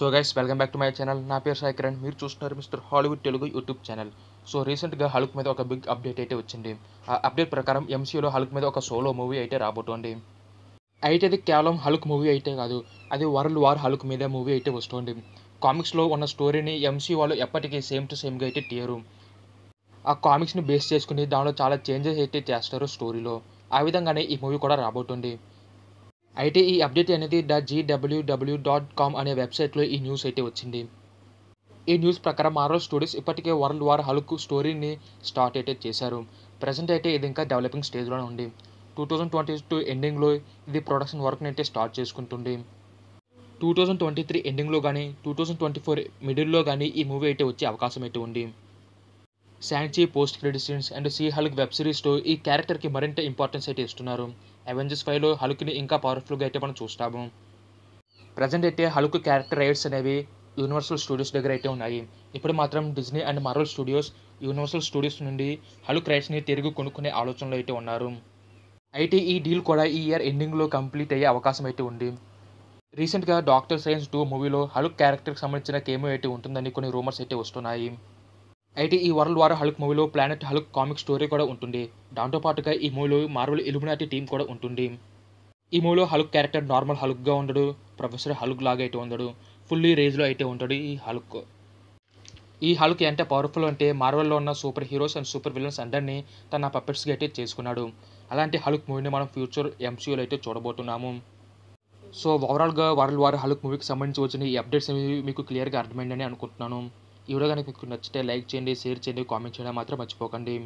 so guys welcome back to my channel నా పేరు సాయి కిరణ్ మీరు చూస్తున్నారు mister Hollywood Telugu YouTube channel so రీసెంట్గా హల్క్ మీద ఒక బిగ్ అప్డేట్ అయితే వచ్చింది ఆ అప్డేట్ ప్రకారం ఎంసీలో హల్క్ మీద ఒక సోలో మూవీ అయితే రాబోతోంది అయితే అది కేవలం హల్క్ మూవీ అయితే కాదు అది వరల్డ్ వార్ హల్క్ మీద మూవీ అయితే వస్తుంది కామిక్స్లో ఉన్న స్టోరీని ఎంసీ వాళ్ళు ఎప్పటికీ సేమ్ టు సేమ్గా అయితే తీయరు ఆ కామిక్స్ని బేస్ చేసుకుని దానిలో చాలా చేంజెస్ అయితే చేస్తారు స్టోరీలో ఆ విధంగానే ఈ మూవీ కూడా రాబోతుంది అయితే ఈ అప్డేట్ అనేది ద జీడబ్ల్యూడబ్ల్యూ డాట్ కామ్ అనే వెబ్సైట్లో ఈ న్యూస్ అయితే వచ్చింది ఈ న్యూస్ ప్రకారం మార్వల్ స్టూడియోస్ ఇప్పటికే వరల్డ్ వార్ హల్క్ స్టోరీని స్టార్ట్ అయితే చేశారు ప్రజెంట్ అయితే ఇది ఇంకా డెవలపింగ్ స్టేజ్లోనే ఉంది టూ థౌజండ్ ట్వంటీ టూ ఎండింగ్లో ఇది ప్రొడక్షన్ వర్క్ని అయితే స్టార్ట్ చేసుకుంటుంది టూ థౌజండ్ ట్వంటీ త్రీ ఎండింగ్లో కానీ టూ థౌజండ్ ట్వంటీ ఫోర్ మిడిల్లో కానీ ఈ మూవీ అయితే వచ్చే అవకాశం అయితే ఉంది శాంచీ post credit scenes and she Hulk web సిరీస్లో ఈ క్యారెక్టర్కి మరింత ఇంపార్టెన్స్ అయితే ఇస్తున్నారు అవెంజర్స్ ఫైవ్లో హల్క్ని ఇంకా పవర్ఫుల్గా అయితే మనం చూస్తాము ప్రజెంట్ అయితే హల్క్ క్యారెక్టర్ రైట్స్ అనేవి యూనివర్సల్ స్టూడియోస్ దగ్గర అయితే ఉన్నాయి ఇప్పుడు మాత్రం Disney and Marvel studios Universal studios నుండి హలుక్ రైట్స్ని తిరిగి కొనుక్కునే ఆలోచనలో అయితే ఉన్నారు అయితే ఈ డీల్ కూడా ఈ ఇయర్ ఎండింగ్లో కంప్లీట్ అయ్యే అవకాశం అయితే ఉంది రీసెంట్గా డాక్టర్ సైన్స్ టూ మూవీలో హలుక్ క్యారెక్టర్కి సంబంధించిన కేమో అయితే ఉంటుందని కొన్ని రూమర్స్ అయితే వస్తున్నాయి అయితే ఈ వరల్డ్ వార్ హల్క్ మూవీలో ప్లానెట్ హల్క్ కామిక్ స్టోరీ కూడా ఉంటుంది దాంతోపాటుగా ఈ మూవీలో మార్వల్ ఇలుమినాటి టీం కూడా ఉంటుంది ఈ మూవీలో హల్క్ క్యారెక్టర్ నార్మల్ హల్క్గా ఉండడు ప్రొఫెసర్ హల్క్ లాగా అయితే ఉండడు ఫుల్లీ రేజ్లో అయితే ఉంటాడు ఈ హల్క్ ఈ హల్క్ ఎంత పవర్ఫుల్ అంటే మార్వల్లో ఉన్న super heroes and super villains అందరినీ తన పప్పెట్స్గా అయితే చేసుకున్నాడు అలాంటి హల్క్ మూవీని మనం ఫ్యూచర్ ఎంసీయూలో అయితే చూడబోతున్నాము సో ఓవరాల్గా వరల్డ్ వార్ హల్క్ మూవీకి సంబంధించి వచ్చిన ఈ అప్డేట్స్ అనేవి మీకు క్లియర్గా అర్థమైందని అనుకుంటున్నాను ఈ వీడియో కనుక మీకు నచ్చితే లైక్ చేయండి షేర్ చేయండి కామెంట్ చేయడం మాత్రం మర్చిపోకండి